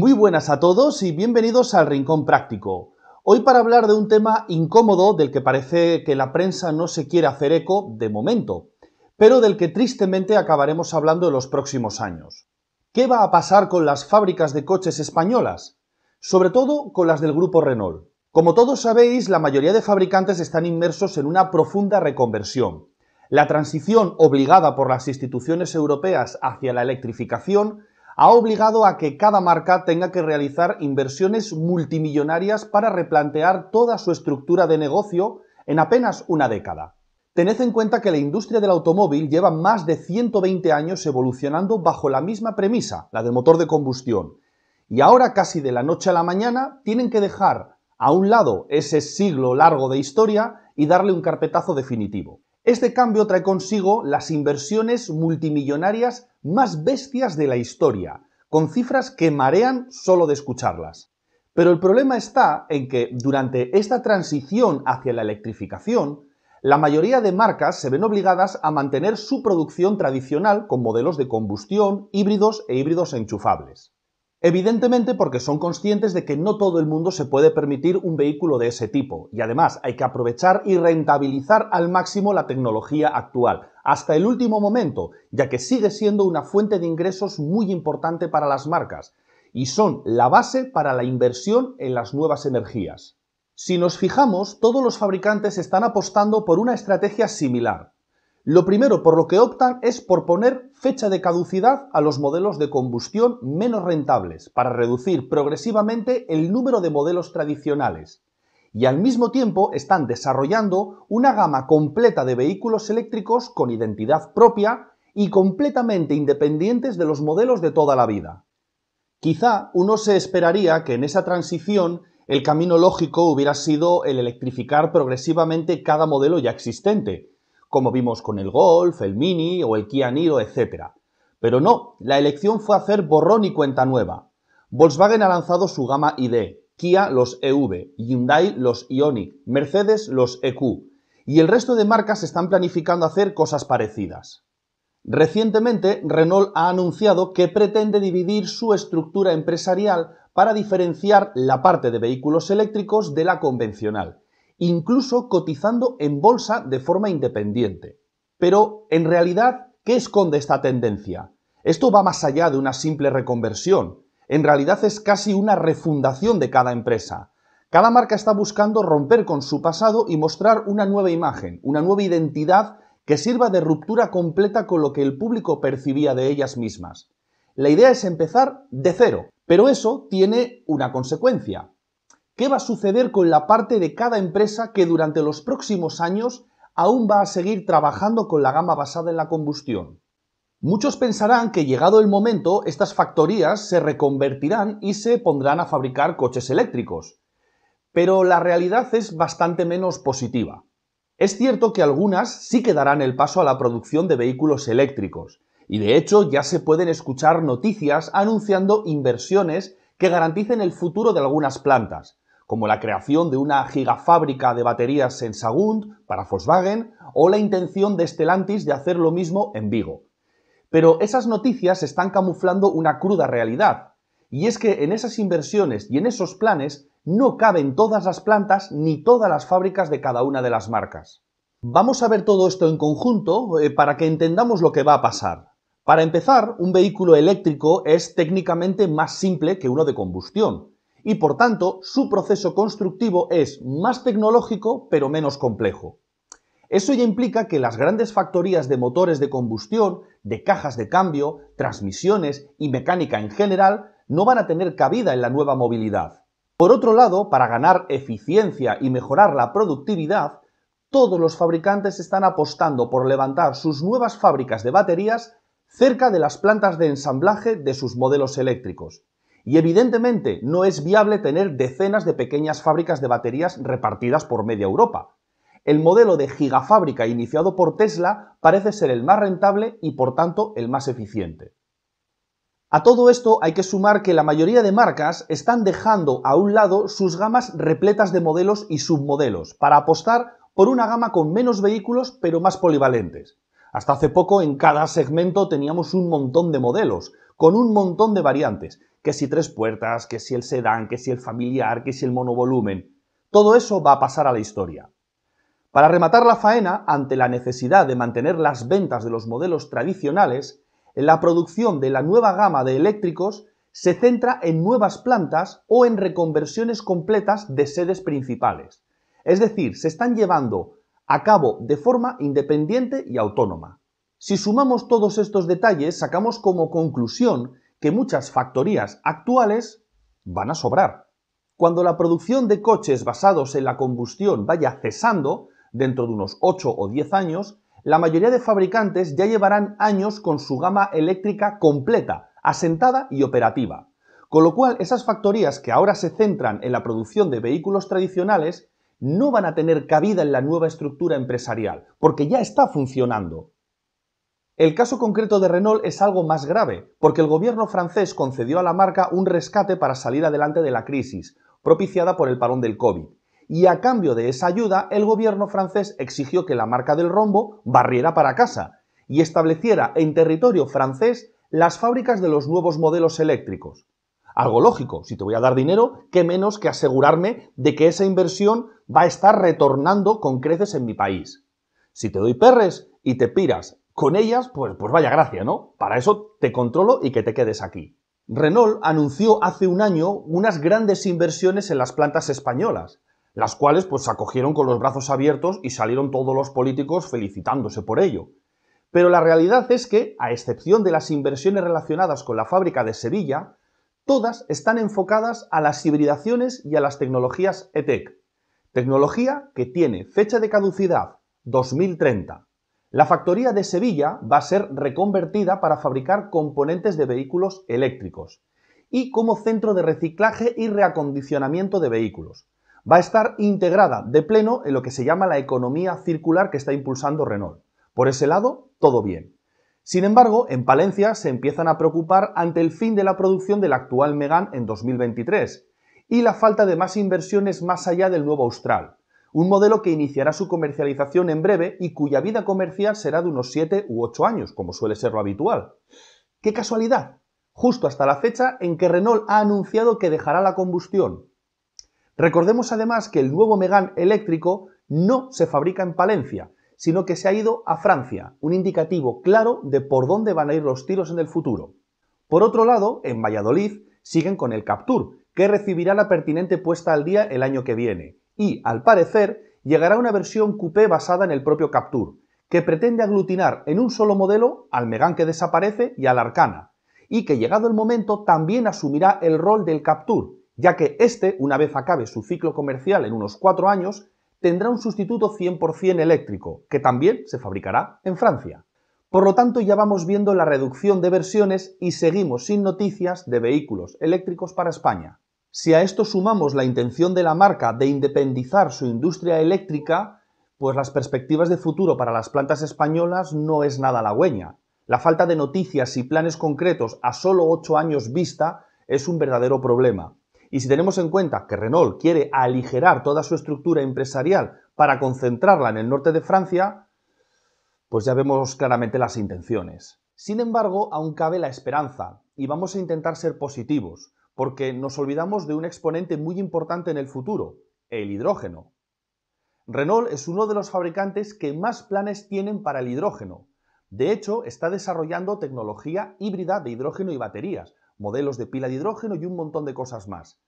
Muy buenas a todos y bienvenidos al Rincón Práctico. Hoy para hablar de un tema incómodo del que parece que la prensa no se quiere hacer eco de momento, pero del que tristemente acabaremos hablando en los próximos años. ¿Qué va a pasar con las fábricas de coches españolas? Sobre todo con las del grupo Renault. Como todos sabéis, la mayoría de fabricantes están inmersos en una profunda reconversión. La transición obligada por las instituciones europeas hacia la electrificación ha obligado a que cada marca tenga que realizar inversiones multimillonarias para replantear toda su estructura de negocio en apenas una década. Tened en cuenta que la industria del automóvil lleva más de 120 años evolucionando bajo la misma premisa, la del motor de combustión. Y ahora, casi de la noche a la mañana, tienen que dejar a un lado ese siglo largo de historia y darle un carpetazo definitivo. Este cambio trae consigo las inversiones multimillonarias más bestias de la historia, con cifras que marean solo de escucharlas. Pero el problema está en que durante esta transición hacia la electrificación, la mayoría de marcas se ven obligadas a mantener su producción tradicional con modelos de combustión, híbridos e híbridos enchufables. Evidentemente porque son conscientes de que no todo el mundo se puede permitir un vehículo de ese tipo y además hay que aprovechar y rentabilizar al máximo la tecnología actual, hasta el último momento, ya que sigue siendo una fuente de ingresos muy importante para las marcas y son la base para la inversión en las nuevas energías. Si nos fijamos, todos los fabricantes están apostando por una estrategia similar, lo primero por lo que optan es por poner fecha de caducidad a los modelos de combustión menos rentables, para reducir progresivamente el número de modelos tradicionales. Y al mismo tiempo están desarrollando una gama completa de vehículos eléctricos con identidad propia y completamente independientes de los modelos de toda la vida. Quizá uno se esperaría que en esa transición el camino lógico hubiera sido el electrificar progresivamente cada modelo ya existente, como vimos con el Golf, el Mini o el Kia Niro, etc. Pero no, la elección fue hacer borrón y cuenta nueva. Volkswagen ha lanzado su gama ID, Kia los EV, Hyundai los Ioniq, Mercedes los EQ, y el resto de marcas están planificando hacer cosas parecidas. Recientemente, Renault ha anunciado que pretende dividir su estructura empresarial para diferenciar la parte de vehículos eléctricos de la convencional incluso cotizando en bolsa de forma independiente. Pero, en realidad, ¿qué esconde esta tendencia? Esto va más allá de una simple reconversión. En realidad es casi una refundación de cada empresa. Cada marca está buscando romper con su pasado y mostrar una nueva imagen, una nueva identidad que sirva de ruptura completa con lo que el público percibía de ellas mismas. La idea es empezar de cero, pero eso tiene una consecuencia. ¿Qué va a suceder con la parte de cada empresa que durante los próximos años aún va a seguir trabajando con la gama basada en la combustión? Muchos pensarán que llegado el momento estas factorías se reconvertirán y se pondrán a fabricar coches eléctricos. Pero la realidad es bastante menos positiva. Es cierto que algunas sí que darán el paso a la producción de vehículos eléctricos, y de hecho ya se pueden escuchar noticias anunciando inversiones que garanticen el futuro de algunas plantas, como la creación de una gigafábrica de baterías en Sagunt para Volkswagen o la intención de Stellantis de hacer lo mismo en Vigo. Pero esas noticias están camuflando una cruda realidad, y es que en esas inversiones y en esos planes no caben todas las plantas ni todas las fábricas de cada una de las marcas. Vamos a ver todo esto en conjunto eh, para que entendamos lo que va a pasar. Para empezar, un vehículo eléctrico es técnicamente más simple que uno de combustión y por tanto su proceso constructivo es más tecnológico pero menos complejo. Eso ya implica que las grandes factorías de motores de combustión, de cajas de cambio, transmisiones y mecánica en general no van a tener cabida en la nueva movilidad. Por otro lado, para ganar eficiencia y mejorar la productividad, todos los fabricantes están apostando por levantar sus nuevas fábricas de baterías cerca de las plantas de ensamblaje de sus modelos eléctricos. Y evidentemente no es viable tener decenas de pequeñas fábricas de baterías repartidas por media Europa. El modelo de gigafábrica iniciado por Tesla parece ser el más rentable y por tanto el más eficiente. A todo esto hay que sumar que la mayoría de marcas están dejando a un lado sus gamas repletas de modelos y submodelos para apostar por una gama con menos vehículos pero más polivalentes. Hasta hace poco en cada segmento teníamos un montón de modelos, con un montón de variantes, que si tres puertas, que si el sedán, que si el familiar, que si el monovolumen. Todo eso va a pasar a la historia. Para rematar la faena, ante la necesidad de mantener las ventas de los modelos tradicionales, la producción de la nueva gama de eléctricos se centra en nuevas plantas o en reconversiones completas de sedes principales. Es decir, se están llevando a cabo de forma independiente y autónoma. Si sumamos todos estos detalles, sacamos como conclusión que muchas factorías actuales van a sobrar. Cuando la producción de coches basados en la combustión vaya cesando, dentro de unos 8 o 10 años, la mayoría de fabricantes ya llevarán años con su gama eléctrica completa, asentada y operativa. Con lo cual, esas factorías que ahora se centran en la producción de vehículos tradicionales no van a tener cabida en la nueva estructura empresarial, porque ya está funcionando. El caso concreto de Renault es algo más grave, porque el gobierno francés concedió a la marca un rescate para salir adelante de la crisis, propiciada por el parón del COVID. Y a cambio de esa ayuda, el gobierno francés exigió que la marca del rombo barriera para casa y estableciera en territorio francés las fábricas de los nuevos modelos eléctricos. Algo lógico, si te voy a dar dinero, qué menos que asegurarme de que esa inversión va a estar retornando con creces en mi país. Si te doy perres y te piras con ellas, pues, pues, vaya gracia, ¿no? Para eso te controlo y que te quedes aquí. Renault anunció hace un año unas grandes inversiones en las plantas españolas, las cuales pues acogieron con los brazos abiertos y salieron todos los políticos felicitándose por ello. Pero la realidad es que, a excepción de las inversiones relacionadas con la fábrica de Sevilla, todas están enfocadas a las hibridaciones y a las tecnologías ETEC, tecnología que tiene fecha de caducidad 2030 la factoría de Sevilla va a ser reconvertida para fabricar componentes de vehículos eléctricos y como centro de reciclaje y reacondicionamiento de vehículos. Va a estar integrada de pleno en lo que se llama la economía circular que está impulsando Renault. Por ese lado, todo bien. Sin embargo, en Palencia se empiezan a preocupar ante el fin de la producción del actual Megan en 2023 y la falta de más inversiones más allá del nuevo Austral, un modelo que iniciará su comercialización en breve y cuya vida comercial será de unos 7 u 8 años, como suele ser lo habitual. ¡Qué casualidad! Justo hasta la fecha en que Renault ha anunciado que dejará la combustión. Recordemos además que el nuevo Megán eléctrico no se fabrica en Palencia, sino que se ha ido a Francia, un indicativo claro de por dónde van a ir los tiros en el futuro. Por otro lado, en Valladolid siguen con el Captur, que recibirá la pertinente puesta al día el año que viene, y, al parecer, llegará una versión coupé basada en el propio Capture, que pretende aglutinar en un solo modelo al Megan que desaparece y al Arcana, y que llegado el momento también asumirá el rol del Capture, ya que este, una vez acabe su ciclo comercial en unos cuatro años, tendrá un sustituto 100% eléctrico, que también se fabricará en Francia. Por lo tanto, ya vamos viendo la reducción de versiones y seguimos sin noticias de vehículos eléctricos para España. Si a esto sumamos la intención de la marca de independizar su industria eléctrica, pues las perspectivas de futuro para las plantas españolas no es nada halagüeña. La falta de noticias y planes concretos a solo 8 años vista es un verdadero problema. Y si tenemos en cuenta que Renault quiere aligerar toda su estructura empresarial para concentrarla en el norte de Francia, pues ya vemos claramente las intenciones. Sin embargo, aún cabe la esperanza, y vamos a intentar ser positivos porque nos olvidamos de un exponente muy importante en el futuro, el hidrógeno. Renault es uno de los fabricantes que más planes tienen para el hidrógeno. De hecho, está desarrollando tecnología híbrida de hidrógeno y baterías, modelos de pila de hidrógeno y un montón de cosas más.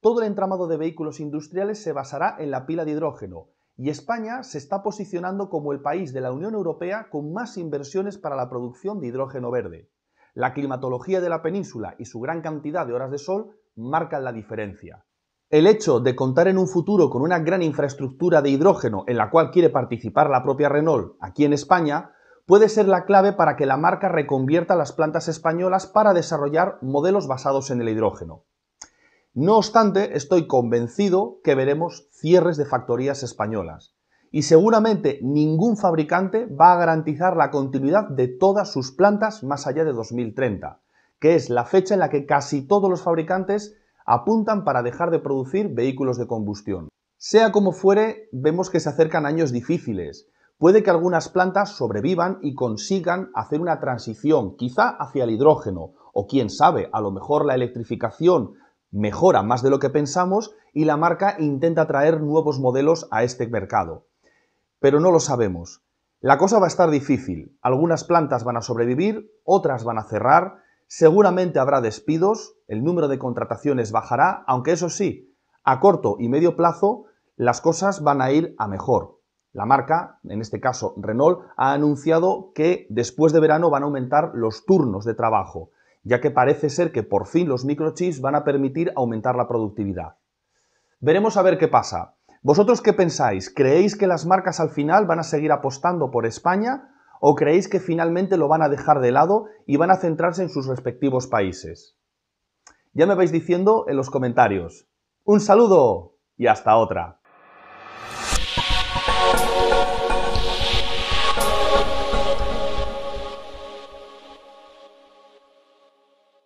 Todo el entramado de vehículos industriales se basará en la pila de hidrógeno y España se está posicionando como el país de la Unión Europea con más inversiones para la producción de hidrógeno verde. La climatología de la península y su gran cantidad de horas de sol marcan la diferencia. El hecho de contar en un futuro con una gran infraestructura de hidrógeno en la cual quiere participar la propia Renault aquí en España puede ser la clave para que la marca reconvierta las plantas españolas para desarrollar modelos basados en el hidrógeno. No obstante, estoy convencido que veremos cierres de factorías españolas y seguramente ningún fabricante va a garantizar la continuidad de todas sus plantas más allá de 2030, que es la fecha en la que casi todos los fabricantes apuntan para dejar de producir vehículos de combustión. Sea como fuere, vemos que se acercan años difíciles. Puede que algunas plantas sobrevivan y consigan hacer una transición, quizá hacia el hidrógeno, o quién sabe, a lo mejor la electrificación mejora más de lo que pensamos y la marca intenta traer nuevos modelos a este mercado pero no lo sabemos. La cosa va a estar difícil. Algunas plantas van a sobrevivir, otras van a cerrar, seguramente habrá despidos, el número de contrataciones bajará, aunque eso sí, a corto y medio plazo las cosas van a ir a mejor. La marca, en este caso Renault, ha anunciado que después de verano van a aumentar los turnos de trabajo, ya que parece ser que por fin los microchips van a permitir aumentar la productividad. Veremos a ver qué pasa. ¿Vosotros qué pensáis? ¿Creéis que las marcas al final van a seguir apostando por España o creéis que finalmente lo van a dejar de lado y van a centrarse en sus respectivos países? Ya me vais diciendo en los comentarios. Un saludo y hasta otra.